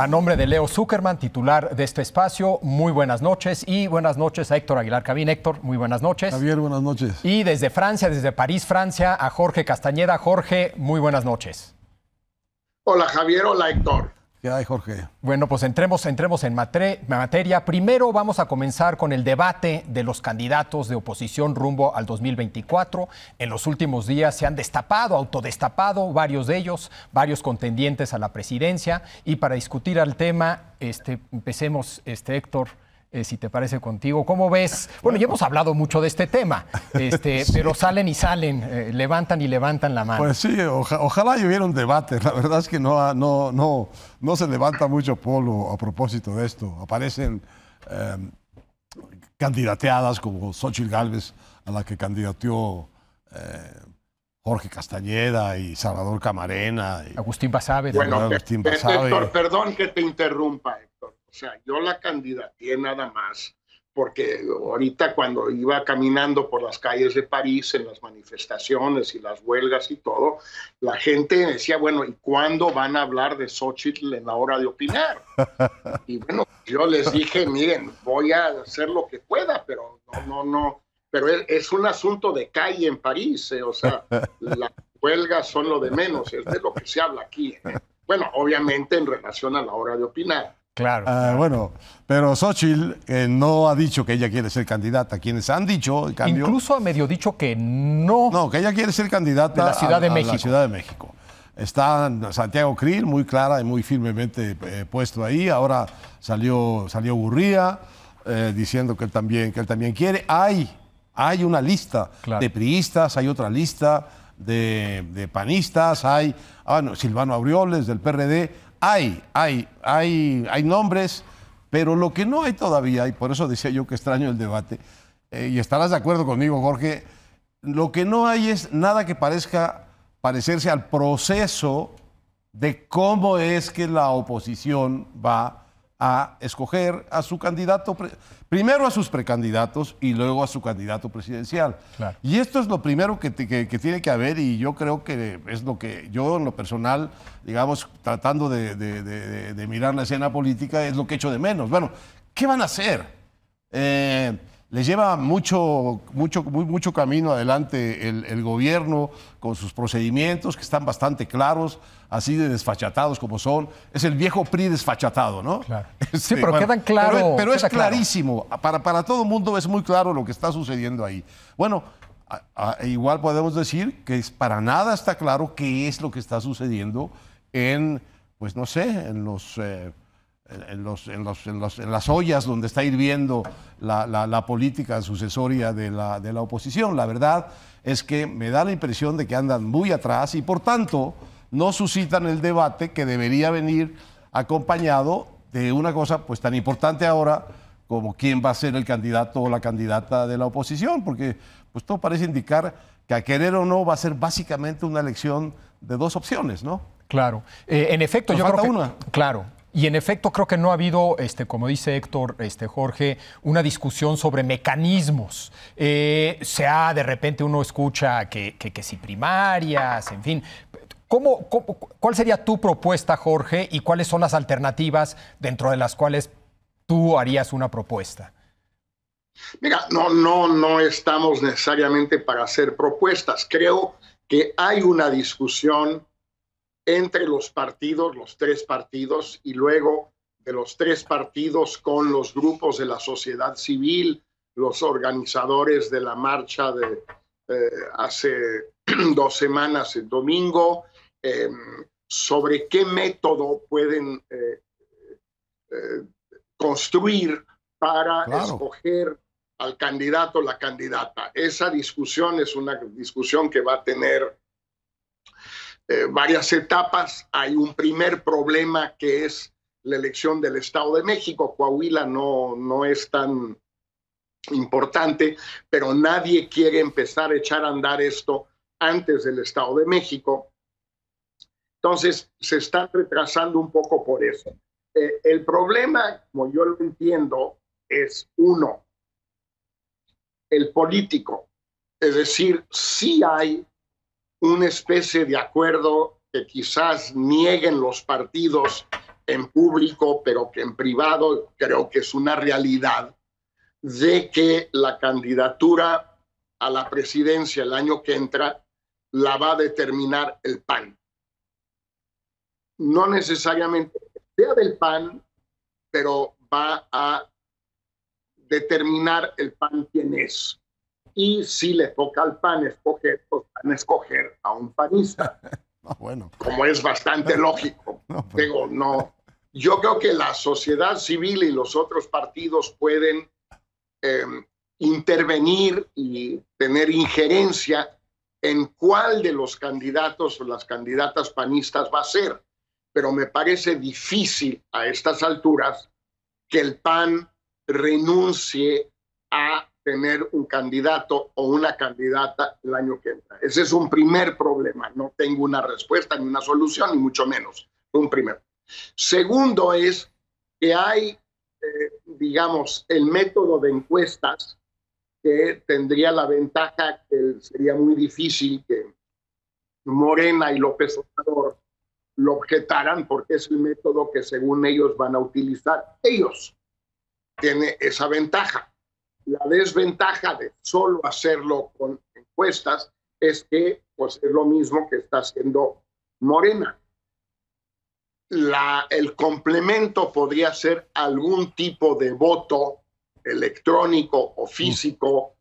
A nombre de Leo Zuckerman, titular de este espacio, muy buenas noches y buenas noches a Héctor Aguilar Cabín. Héctor, muy buenas noches. Javier, buenas noches. Y desde Francia, desde París, Francia, a Jorge Castañeda. Jorge, muy buenas noches. Hola Javier, hola Héctor. ¿Qué hay, Jorge? Bueno, pues entremos, entremos en materia. Primero vamos a comenzar con el debate de los candidatos de oposición rumbo al 2024. En los últimos días se han destapado, autodestapado varios de ellos, varios contendientes a la presidencia. Y para discutir al tema, este, empecemos, este, Héctor, eh, si te parece contigo. ¿Cómo ves? Bueno, ya hemos hablado mucho de este tema, este, pero salen y salen, eh, levantan y levantan la mano. Pues sí, ojalá hubiera un debate. La verdad es que no, no, no, se levanta mucho polo a propósito de esto. Aparecen em, candidateadas como Xochitl Galvez, a la que candidateó eh, Jorge Castañeda y Salvador Camarena. Agustín Basabe. Bueno, Agustín perdón que te interrumpa, o sea, yo la candidaté nada más porque ahorita cuando iba caminando por las calles de París en las manifestaciones y las huelgas y todo, la gente decía, bueno, ¿y cuándo van a hablar de Xochitl en la hora de opinar? Y bueno, yo les dije, miren, voy a hacer lo que pueda, pero no, no, no, pero es, un asunto de calle en París, eh, o sea, las huelgas son lo de menos, es de lo que se habla aquí. Eh". Bueno, obviamente en relación a la hora de opinar Ah, claro. bueno, pero Xochitl no ha dicho que ella quiere ser candidata. Quienes han dicho, Incluso ha medio dicho que no. No, que ella quiere ser candidata de la Ciudad de México. la Ciudad de México. Está Santiago Krill muy clara y muy firmemente eh, puesto ahí. Ahora salió, salió Gurría eh, diciendo que él, también, que él también quiere. Hay, hay una lista de priistas, hay otra lista de, panistas, hay ah, bueno, Silvano Aureoles del PRD hay, hay, hay, hay nombres, pero lo que no hay todavía, y por eso decía yo que extraño el debate, eh, y estarás de acuerdo conmigo, Jorge, lo que no hay es nada que parezca parecerse al proceso de cómo es que la oposición va a escoger a su candidato, primero a sus precandidatos y luego a su candidato presidencial. Y esto es lo primero que, tiene que haber y yo creo que es lo que yo en lo personal, digamos, tratando de, mirar la escena política, es lo que echo de menos. Bueno, ¿qué van a hacer? Eh, le lleva mucho, mucho, mucho camino adelante el, gobierno con sus procedimientos que están bastante claros, así de desfachatados como son. Es el viejo PRI desfachatado, ¿no? Este, sí, pero quedan claros. Pero, es clarísimo. Para, para todo el mundo es muy claro lo que está sucediendo ahí. Bueno, igual podemos decir que para nada está claro qué es lo que está sucediendo en, pues no sé, en los. Eh, en, en, las ollas donde está hirviendo la, política sucesoria de la, de la, oposición. La verdad es que me da la impresión de que andan muy atrás y por tanto no suscitan el debate que debería venir acompañado de una cosa pues tan importante ahora como quién va a ser el candidato o la candidata de la oposición, porque pues todo parece indicar que a querer o no va a ser básicamente una elección de dos opciones, ¿no? Claro. Eh, en efecto, yo creo que, una. Claro. Y en efecto creo que no ha habido, este, como dice Héctor, este, Jorge, una discusión sobre mecanismos. Eh, se de repente uno escucha que, que, si primarias, en fin. ¿Cómo, cuál sería tu propuesta, Jorge, y cuáles son las alternativas dentro de las cuales tú harías una propuesta? Mira, no, no, no estamos necesariamente para hacer propuestas. Creo que hay una discusión entre los partidos, los tres partidos, y luego de los tres partidos con los grupos de la sociedad civil, los organizadores de la marcha de eh, hace dos semanas, el domingo, em, sobre qué método pueden eh, eh, construir para escoger al candidato o la candidata. Esa discusión es una discusión que va a tener eh, varias etapas. Hay un primer problema que es la elección del Estado de México. Coahuila no, no es tan importante, pero nadie quiere empezar a echar a andar esto antes del Estado de México. Entonces, se está retrasando un poco por eso. Eh, el problema, como yo lo entiendo, es uno, el político. Es decir, sí hay una especie de acuerdo que quizás nieguen los partidos en público, pero que en privado creo que es una realidad, de que la candidatura a la presidencia el año que entra la va a determinar el PAN. No necesariamente sea del PAN, pero va a determinar el PAN quién es y si le toca al PAN escoger, pues, a escoger a un panista. bueno. Como es bastante lógico. Pues. Digo, no. Yo creo que la sociedad civil y los otros partidos pueden em, intervenir y tener injerencia en cuál de los candidatos o las candidatas panistas va a ser. Pero me parece difícil a estas alturas que el PAN renuncie a tener un candidato o una candidata el año que entra. Ese es un primer problema. No tengo una respuesta ni una solución, ni mucho menos. Un primer. Segundo es que hay, eh, digamos, el método de encuestas que tendría la ventaja que sería muy difícil que Morena y López Obrador lo objetaran porque es el método que según ellos van a utilizar. Ellos tiene esa ventaja la desventaja de solo hacerlo con encuestas es que pues, es lo mismo que está haciendo Morena. La, el complemento podría ser algún tipo de voto electrónico o físico,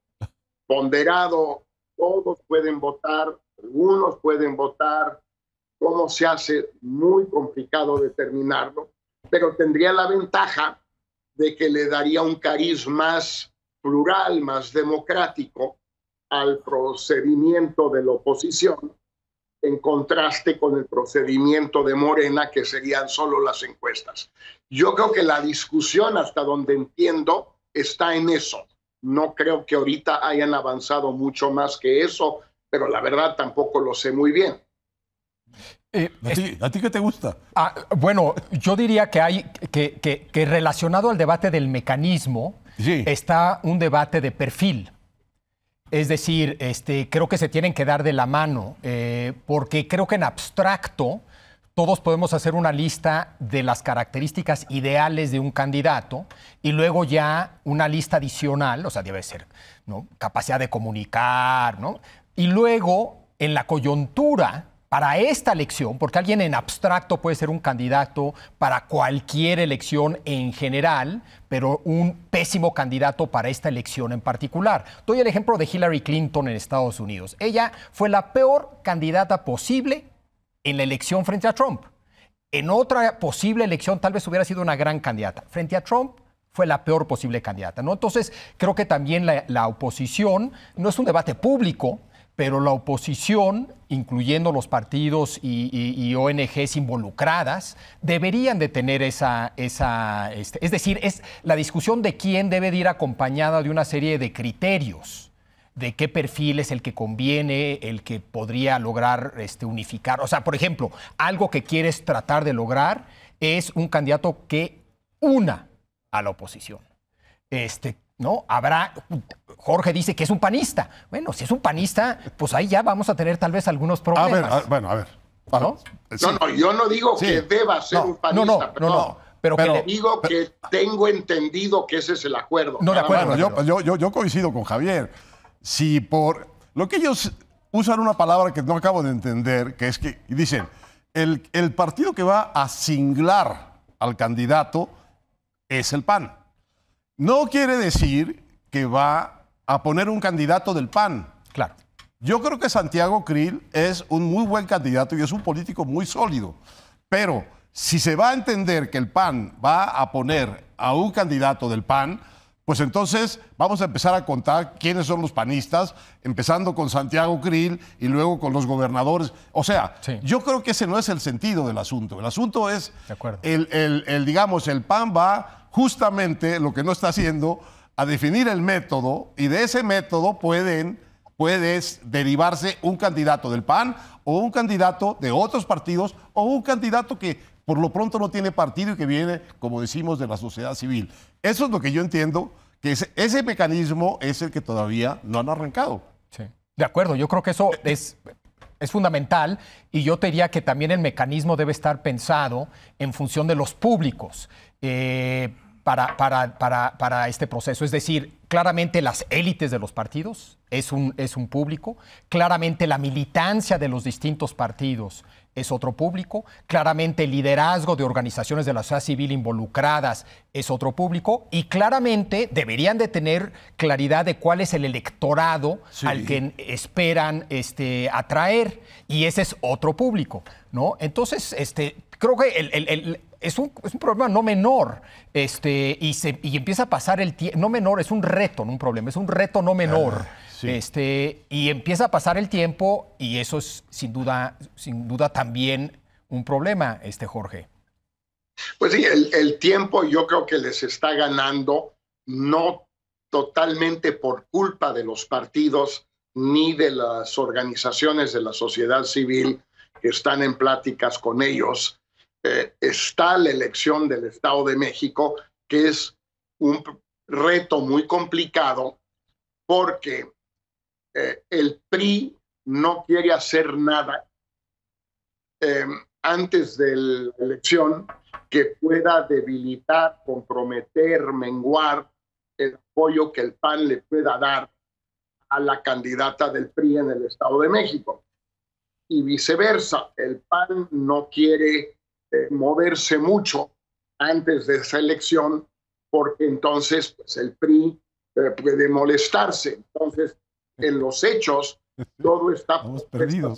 ponderado. Todos pueden votar, algunos pueden votar. Cómo se hace muy complicado determinarlo, pero tendría la ventaja de que le daría un cariz más plural, más democrático al procedimiento de la oposición, en contraste con el procedimiento de Morena, que serían solo las encuestas. Yo creo que la discusión, hasta donde entiendo, está en eso. No creo que ahorita hayan avanzado mucho más que eso, pero la verdad tampoco lo sé muy bien. Eh, ¿A, ti, qué te gusta? Ah, bueno, yo diría que hay que, que, que relacionado al debate del mecanismo, está un debate de perfil. Es decir, este, creo que se tienen que dar de la mano, eh, porque creo que en abstracto todos podemos hacer una lista de las características ideales de un candidato y luego ya una lista adicional, o sea, debe ser capacidad de comunicar, ¿no? Y luego, en la coyuntura, para esta elección, porque alguien en abstracto puede ser un candidato para cualquier elección en general, pero un pésimo candidato para esta elección en particular. Doy el ejemplo de Hillary Clinton en Estados Unidos. Ella fue la peor candidata posible en la elección frente a Trump. En otra posible elección tal vez hubiera sido una gran candidata. Frente a Trump fue la peor posible candidata, ¿no? Entonces, creo que también la oposición no es un debate público, pero la oposición, incluyendo los partidos y, ONGs involucradas, deberían de tener esa... esa este, es decir, es la discusión de quién debe de ir acompañada de una serie de criterios de qué perfil es el que conviene, el que podría lograr este, unificar. O sea, por ejemplo, algo que quieres tratar de lograr es un candidato que una a la oposición. Este, ¿no? Habrá, Jorge dice que es un panista. Bueno, si es un panista, pues ahí ya vamos a tener tal vez algunos problemas. A ver, bueno, a ver. ¿No? ¿No? yo no digo que deba ser un panista. pero le digo que tengo entendido que ese es el acuerdo. No, yo, coincido con Javier. Si por lo que ellos usan una palabra que no acabo de entender, que es que dicen, el partido que va a singlar al candidato es el PAN no quiere decir que va a poner un candidato del PAN. Claro. Yo creo que Santiago Krill es un muy buen candidato y es un político muy sólido. Pero si se va a entender que el PAN va a poner a un candidato del PAN, pues entonces vamos a empezar a contar quiénes son los panistas, empezando con Santiago Krill y luego con los gobernadores. O sea, yo creo que ese no es el sentido del asunto. El asunto es, el, el, el, digamos, el PAN va justamente lo que no está haciendo a definir el método y de ese método pueden puedes derivarse un candidato del PAN o un candidato de otros partidos o un candidato que por lo pronto no tiene partido y que viene, como decimos, de la sociedad civil. Eso es lo que yo entiendo, que ese, mecanismo es el que todavía no han arrancado. Sí. De acuerdo, yo creo que eso es es fundamental y yo te diría que también el mecanismo debe estar pensado en función de los públicos. Eh, para, este proceso. Es decir, claramente las élites de los partidos es un, es un público, claramente la militancia de los distintos partidos es otro público, claramente el liderazgo de organizaciones de la sociedad civil involucradas es otro público y claramente deberían de tener claridad de cuál es el electorado al que esperan este, atraer y ese es otro público, ¿no? Entonces, este, creo que el, es un, problema no menor. Este, y, se, y empieza a pasar el tiempo. No menor, es un reto, no un problema, es un reto no menor. Ah, este, y empieza a pasar el tiempo, y eso es sin duda, sin duda también un problema, este Jorge. Pues sí, el, el tiempo yo creo que les está ganando, no totalmente por culpa de los partidos ni de las organizaciones de la sociedad civil que están en pláticas con ellos, eh, está la elección del Estado de México, que es un reto muy complicado porque eh, el PRI no quiere hacer nada em, antes de la elección que pueda debilitar, comprometer, menguar el apoyo que el PAN le pueda dar a la candidata del PRI en el Estado de México. Y viceversa, el PAN no quiere moverse mucho antes de esa elección, porque entonces pues, el PRI eh, puede molestarse. Entonces, en los hechos, todo está perdido.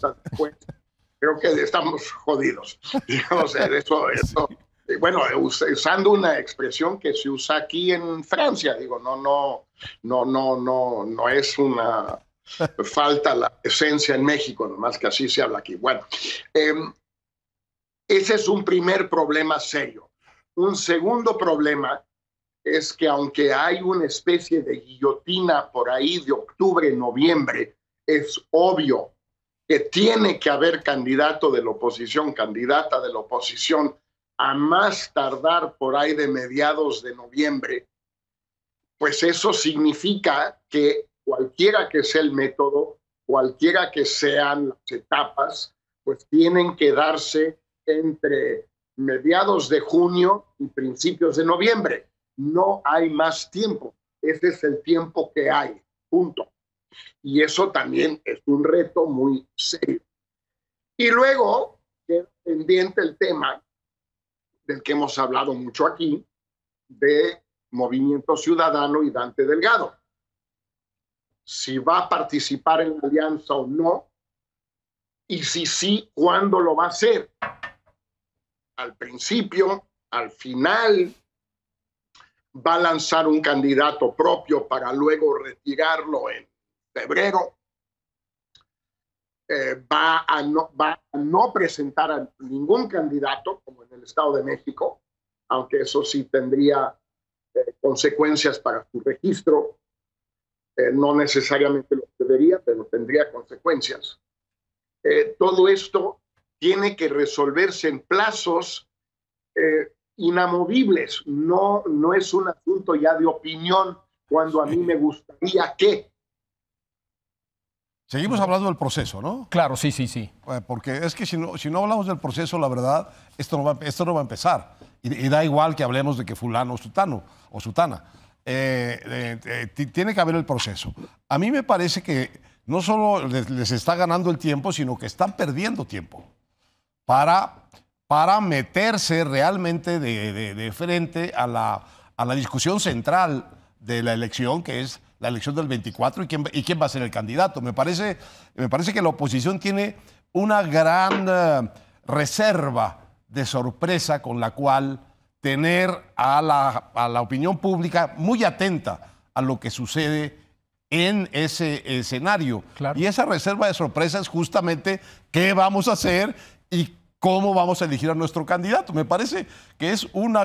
creo que estamos jodidos. digamos eso, eh, Bueno, usando una expresión que se usa aquí en Francia, digo, no, no, no, no, no, no es una falta la esencia en México, nomás que así se habla aquí. Bueno, em, ese es un primer problema serio. Un segundo problema es que aunque hay una especie de guillotina por ahí de octubre, noviembre, es obvio que tiene que haber candidato de la oposición, candidata de la oposición, a más tardar por ahí de mediados de noviembre, pues eso significa que cualquiera que sea el método, cualquiera que sean las etapas, pues tienen que darse entre mediados de junio y principios de noviembre. No hay más tiempo. Ese es el tiempo que hay. Punto. Y eso también es un reto muy serio. Y luego pendiente el tema del que hemos hablado mucho aquí, de Movimiento Ciudadano y Dante Delgado. Si va a participar en la alianza o no, y si sí, cuándo lo va a hacer al principio, al final, va a lanzar un candidato propio para luego retirarlo en febrero. Eh, va, a no, presentar a ningún candidato, como en el Estado de México, aunque eso sí tendría eh, consecuencias para su registro. Eh, no necesariamente lo debería, pero tendría consecuencias. todo esto tiene que resolverse en plazos eh, inamovibles. No, no es un asunto ya de opinión cuando a mí me gustaría que. Seguimos hablando del proceso, ¿no? Claro, sí, sí, sí. Eh, porque es que si no, si no hablamos del proceso, la verdad, esto no va, esto no va a empezar. Y, da igual que hablemos de que fulano o sutano o sutana. Eh, tiene que haber el proceso. A mí me parece que no solo les está ganando el tiempo, sino que están perdiendo tiempo para, para meterse realmente de, frente a la, a la, discusión central de la elección, que es la elección del 24 y quién, y quién va a ser el candidato. Me parece, me parece que la oposición tiene una gran eh, reserva de sorpresa con la cual tener a la, opinión pública muy atenta a lo que sucede en ese escenario. Y esa reserva de sorpresa es justamente qué vamos a hacer y cómo vamos a elegir a nuestro candidato. Me parece que es un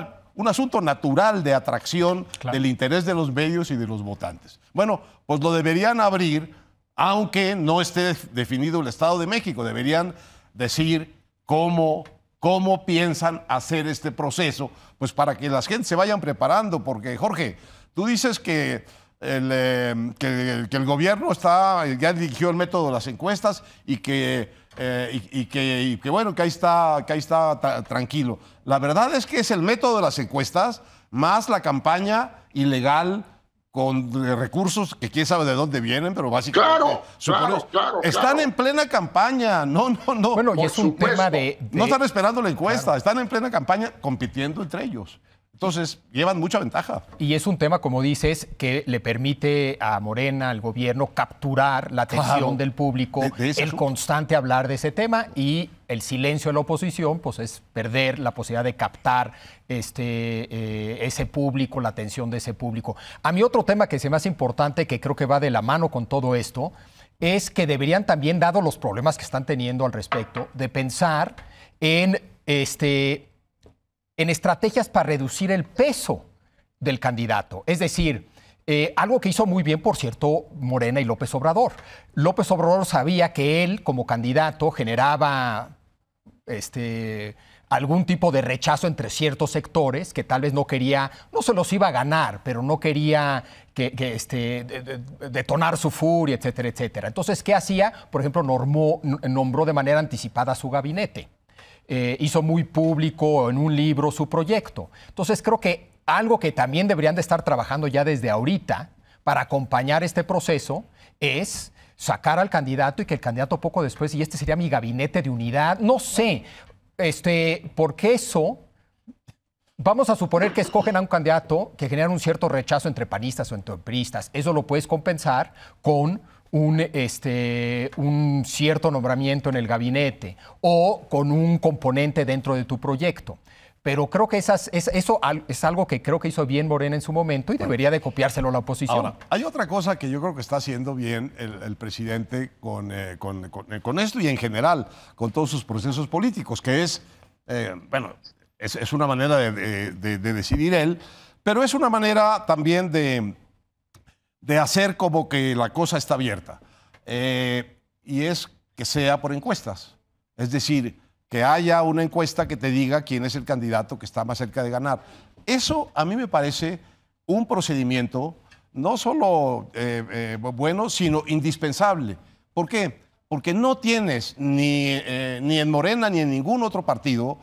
asunto natural de atracción del interés de los medios y de los votantes. Bueno, pues lo deberían abrir, aunque no esté definido el Estado de México. Deberían decir cómo cómo piensan hacer este proceso, pues para que la gente se vayan preparando, porque Jorge, tú dices eh, que el, que, el gobierno está, ya dirigió el método de las encuestas y que eh, y, que, que, bueno, que ahí está, que ahí está tranquilo. La verdad es que es el método de las encuestas más la campaña ilegal con recursos que quién sabe de dónde vienen, pero básicamente están en plena campaña, no, no, no. Bueno, y es un tema de, No están esperando la encuesta, están en plena campaña compitiendo entre ellos. Entonces, llevan mucha ventaja. Y es un tema, como dices, que le permite a Morena, al gobierno, capturar la atención del público, el constante hablar de ese tema y el silencio de la oposición, pues es perder la posibilidad de captar este, eh, ese público, la atención de ese público. A mí otro tema que es más importante, que creo que va de la mano con todo esto, es que deberían también, dado los problemas que están teniendo al respecto, de pensar en este en estrategias para reducir el peso del candidato. Es decir, eh, algo que hizo muy bien, por cierto, Morena y López Obrador. López Obrador sabía que él, como candidato, generaba este, algún tipo de rechazo entre ciertos sectores que tal vez no quería, no se los iba a ganar, pero no quería que, este, detonar su furia, etcétera, etcétera. Entonces, ¿qué hacía? Por ejemplo, nombró de manera anticipada su gabinete. Eh, hizo muy público en un libro su proyecto. Entonces creo que algo que también deberían de estar trabajando ya desde ahorita para acompañar este proceso es sacar al candidato y que el candidato poco después, y este sería mi gabinete de unidad, no sé, este, porque eso Vamos a suponer que escogen a un candidato que genera un cierto rechazo entre panistas o entre pristas. Eso lo puedes compensar con un, este, un cierto nombramiento en el gabinete o con un componente dentro de tu proyecto pero creo que esas, eso es algo que creo que hizo bien Morena en su momento y debería de copiárselo la oposición. hay otra cosa que yo creo que está haciendo bien el, presidente con, eh, eh, con, esto y en general con todos sus procesos políticos, que es, eh, bueno, es, una manera de decidir él, pero es una manera también de de hacer como que la cosa está abierta. Eh, y es que sea por encuestas. Es decir, que haya una encuesta que te diga quién es el candidato que está más cerca de ganar. Eso a mí me parece un procedimiento no solo eh, eh, bueno, sino indispensable. ¿Por qué? Porque no tienes ni, ni en Morena ni en ningún otro partido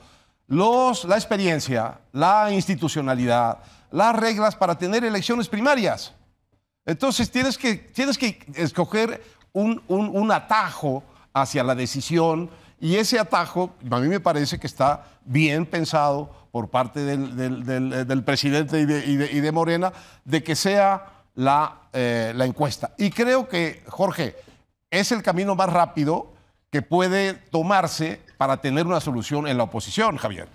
los, la experiencia, la institucionalidad, las reglas para tener elecciones primarias. Entonces tienes que, tienes que escoger un, atajo hacia la decisión y ese atajo a mí me parece que está bien pensado por parte del, eh, presidente y de, Morena de que sea la, eh, la encuesta. Y creo que, Jorge, es el camino más rápido que puede tomarse para tener una solución en la oposición, Javier.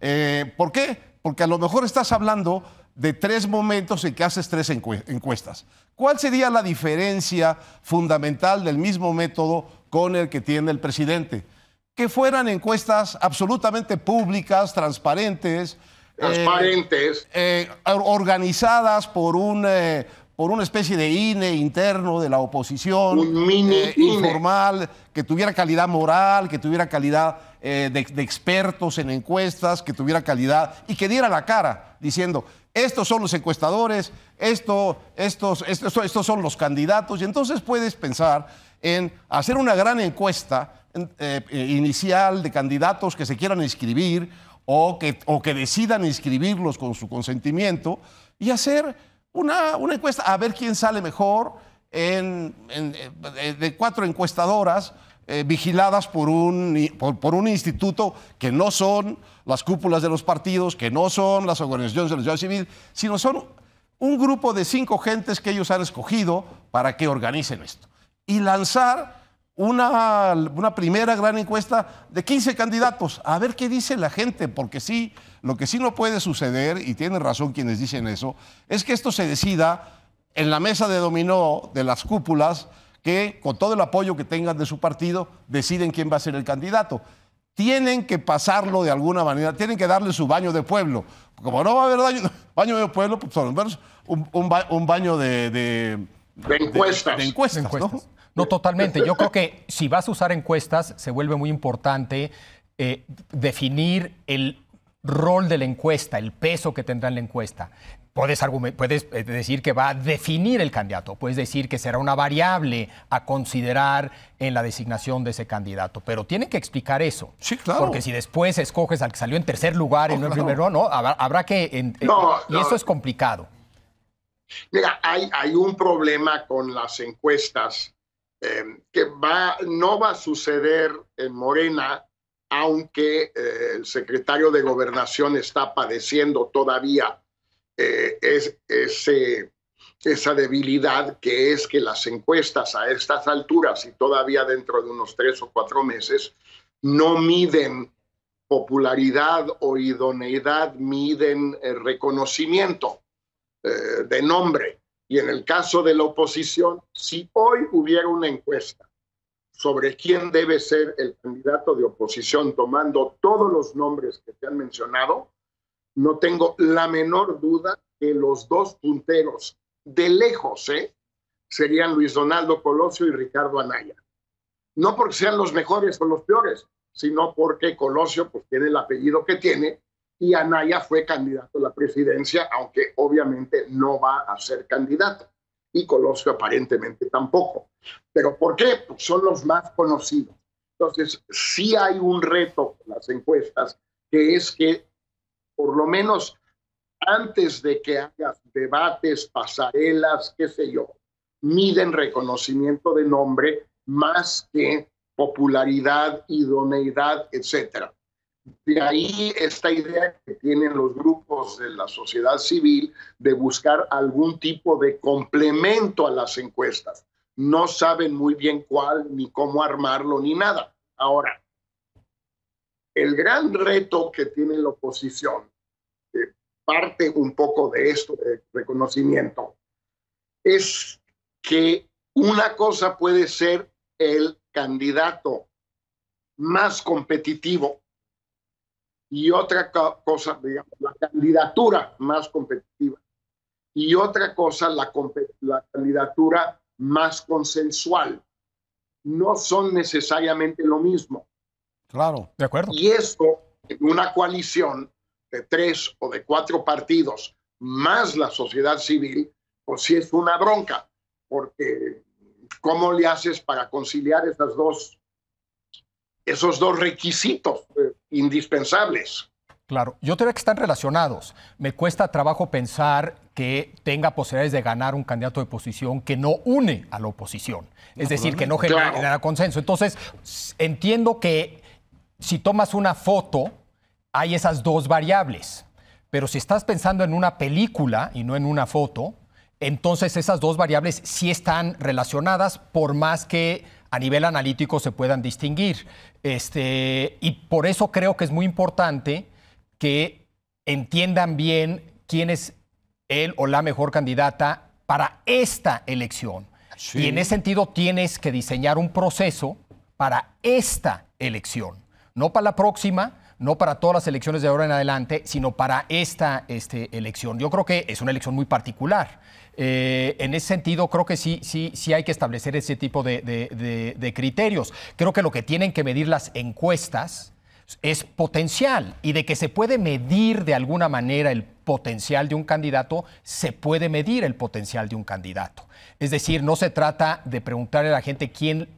Eh, ¿Por qué? Porque a lo mejor estás hablando de tres momentos en que haces tres encuestas. ¿Cuál sería la diferencia fundamental del mismo método con el que tiene el presidente? Que fueran encuestas absolutamente públicas, transparentes. Transparentes. Eh, eh, organizadas por un, eh, por una especie de INE interno de la oposición, un e. informal, que tuviera calidad moral, que tuviera calidad eh, de, expertos en encuestas, que tuviera calidad y que diera la cara diciendo, estos son los encuestadores, esto, estos, son los candidatos, y entonces puedes pensar en hacer una gran encuesta eh, inicial de candidatos que se quieran inscribir o que, que decidan inscribirlos con su consentimiento y hacer una, una encuesta a ver quién sale mejor eh, de cuatro encuestadoras eh, vigiladas por un, por, un, instituto que no son las cúpulas de los partidos, que no son las organizaciones de la sociedad civil, sino son un grupo de cinco gentes que ellos han escogido para que organicen esto. Y lanzar una, una primera gran encuesta de 15 candidatos, a ver qué dice la gente, porque sí, lo que sí no puede suceder, y tienen razón quienes dicen eso, es que esto se decida en la mesa de dominó de las cúpulas que, con todo el apoyo que tengan de su partido, deciden quién va a ser el candidato. Tienen que pasarlo de alguna manera, tienen que darle su baño de pueblo. Como no va a haber baño de pueblo, pues un, baño de, de, encuestas. De, encuestas, ¿no? totalmente. Yo creo que si vas a usar encuestas, se vuelve muy importante eh, definir el rol de la encuesta, el peso que tendrá en la encuesta. Puedes, eh, decir que va a definir el candidato, puedes decir que será una variable a considerar en la designación de ese candidato, pero tienen que explicar eso. Sí, claro. Porque si después escoges al que salió en tercer lugar y no en primero, habrá, que... y eso es complicado. Mira, hay, un problema con las encuestas em, que va, no va a suceder en Morena, aunque eh, el secretario de gobernación está padeciendo todavía eh, es, esa debilidad que es que las encuestas a estas alturas y todavía dentro de unos tres o cuatro meses no miden popularidad o idoneidad, miden eh, reconocimiento eh, de nombre. Y en el caso de la oposición, si hoy hubiera una encuesta sobre quién debe ser el candidato de oposición tomando todos los nombres que te han mencionado, no tengo la menor duda que los dos punteros de lejos ¿eh? serían Luis Donaldo Colosio y Ricardo Anaya. No porque sean los mejores o los peores, sino porque Colosio pues, tiene el apellido que tiene y Anaya fue candidato a la presidencia, aunque obviamente no va a ser candidato. Y Colosio aparentemente tampoco. ¿Pero por qué? Pues son los más conocidos. Entonces, sí hay un reto en las encuestas, que es que por lo menos antes de que haya debates, pasarelas, qué sé yo, miden reconocimiento de nombre más que popularidad, idoneidad, etcétera. De ahí esta idea que tienen los grupos de la sociedad civil de buscar algún tipo de complemento a las encuestas. No saben muy bien cuál, ni cómo armarlo, ni nada. Ahora, el gran reto que tiene la oposición, que parte un poco de esto, de reconocimiento, es que una cosa puede ser el candidato más competitivo y otra cosa, digamos, la candidatura más competitiva y otra cosa, la candidatura más consensual. No son necesariamente lo mismo Claro, de acuerdo. Y esto, en una coalición de tres o de cuatro partidos, más la sociedad civil, pues sí es una bronca, porque ¿cómo le haces para conciliar esas dos, esos dos requisitos eh, indispensables? Claro, yo creo que están relacionados. Me cuesta trabajo pensar que tenga posibilidades de ganar un candidato de oposición que no une a la oposición, es decir, que no genera consenso. Entonces, entiendo que si tomas una foto, hay esas dos variables. Pero si estás pensando en una película y no en una foto, entonces esas dos variables sí están relacionadas por más que a nivel analítico se puedan distinguir. Este, y por eso creo que es muy importante que entiendan bien quién es él o la mejor candidata para esta elección. Y en ese sentido tienes que diseñar un proceso para esta elección no para la próxima, no para todas las elecciones de ahora en adelante, sino para esta este, elección. Yo creo que es una elección muy particular. Eh, en ese sentido, creo que sí, sí, sí hay que establecer ese tipo de, de criterios. Creo que lo que tienen que medir las encuestas es potencial y de que se puede medir de alguna manera el potencial de un candidato, se puede medir el potencial de un candidato. Es decir, no se trata de preguntarle a la gente quién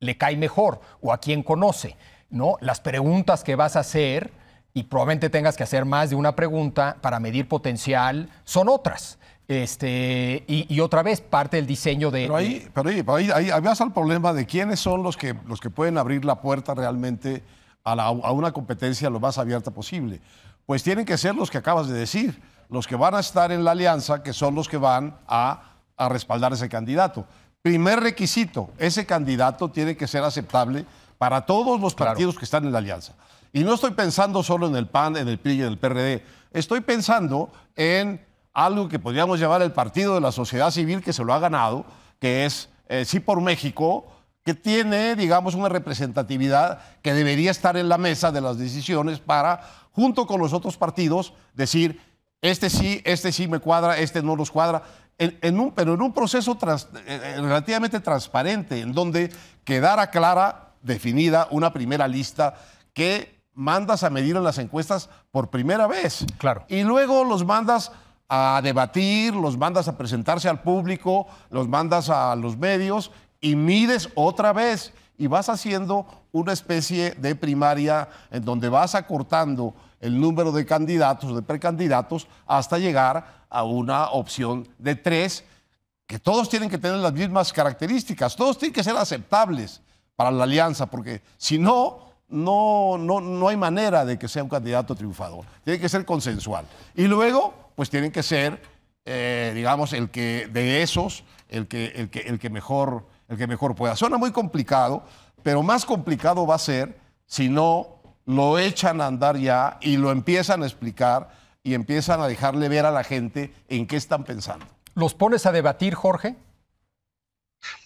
le cae mejor o a quién conoce ¿no? Las preguntas que vas a hacer, y probablemente tengas que hacer más de una pregunta para medir potencial, son otras. Este, y, otra vez, parte del diseño de. Pero ahí, pero ahí, vas al problema de quiénes son los que, los que pueden abrir la puerta realmente a, una competencia lo más abierta posible. Pues tienen que ser los que acabas de decir, los que van a estar en la alianza, que son los que van a, a respaldar ese candidato. Primer requisito, ese candidato tiene que ser aceptable para todos los partidos que están en la alianza. Y no estoy pensando solo en el PAN, en el PRI y en el PRD. Estoy pensando en algo que podríamos llamar el partido de la sociedad civil que se lo ha ganado, que es eh, Sí por México, que tiene, digamos, una representatividad que debería estar en la mesa de las decisiones para, junto con los otros partidos, decir, este sí, este sí me cuadra, este no los cuadra, en, un, pero en un proceso eh, eh, relativamente transparente, en donde quedara clara definida una primera lista que mandas a medir en las encuestas por primera vez. Claro. Y luego los mandas a debatir, los mandas a presentarse al público, los mandas a los medios y mides otra vez y vas haciendo una especie de primaria en donde vas acortando el número de candidatos, de precandidatos, hasta llegar a una opción de tres, que todos tienen que tener las mismas características, todos tienen que ser aceptables para la alianza, porque si no, no, no, no hay manera de que sea un candidato triunfador. Tiene que ser consensual. Y luego, pues tienen que ser, eh, digamos, el que de esos, el que, el que, el que, mejor, el que mejor pueda. Suena muy complicado, pero más complicado va a ser si no lo echan a andar ya y lo empiezan a explicar y empiezan a dejarle ver a la gente en qué están pensando. ¿Los pones a debatir, Jorge?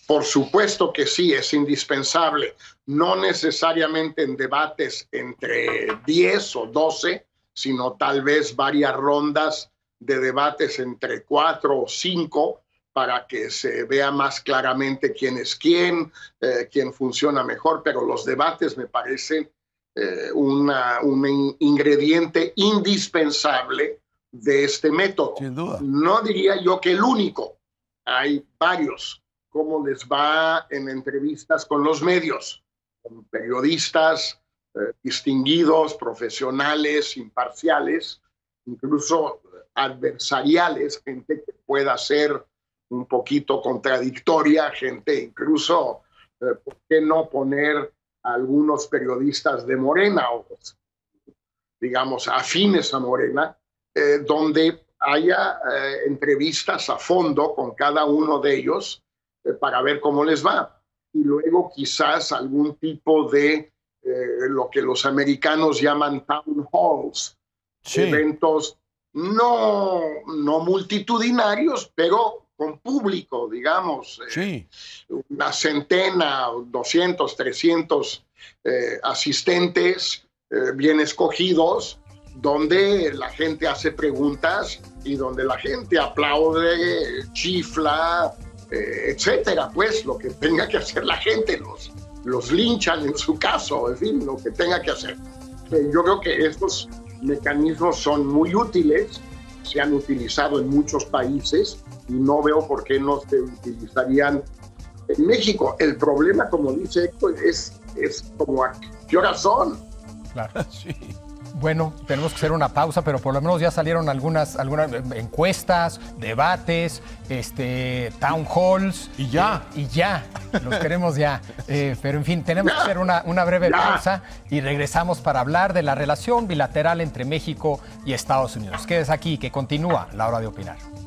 Por supuesto que sí, es indispensable, no necesariamente en debates entre 10 o 12, sino tal vez varias rondas de debates entre 4 o 5 para que se vea más claramente quién es quién, eh, quién funciona mejor, pero los debates me parecen eh, un ingrediente indispensable de este método. Sin duda. No diría yo que el único, hay varios cómo les va en entrevistas con los medios, con periodistas eh, distinguidos, profesionales, imparciales, incluso adversariales, gente que pueda ser un poquito contradictoria, gente incluso, eh, ¿por qué no poner algunos periodistas de Morena o digamos afines a Morena, eh, donde haya entrevistas a fondo con cada uno de ellos eh, para ver cómo les va. Y luego quizás algún tipo de eh, lo que los americanos llaman town halls, eventos no, no multitudinarios, pero con público, digamos, eh, sí. una centena, 200, 300 asistentes bien escogidos, donde la gente hace preguntas y donde la gente aplaude, chifla, etcétera, pues lo que tenga que hacer la gente, los, los linchan en su caso, en fin, lo que tenga que hacer. Eh, yo creo que estos mecanismos son muy útiles, se han utilizado en muchos países y no veo por qué no se utilizarían en México. El problema, como dice Héctor, es, es como a qué hora son. Claro, sí. Bueno, tenemos que hacer una pausa, pero por lo menos ya salieron algunas, algunas encuestas, debates, este, town halls. Y ya. y ya, los queremos ya. Eh, pero en fin, tenemos que hacer una, breve pausa y regresamos para hablar de la relación bilateral entre México y Estados Unidos. Quedes aquí, que continúa la hora de opinar.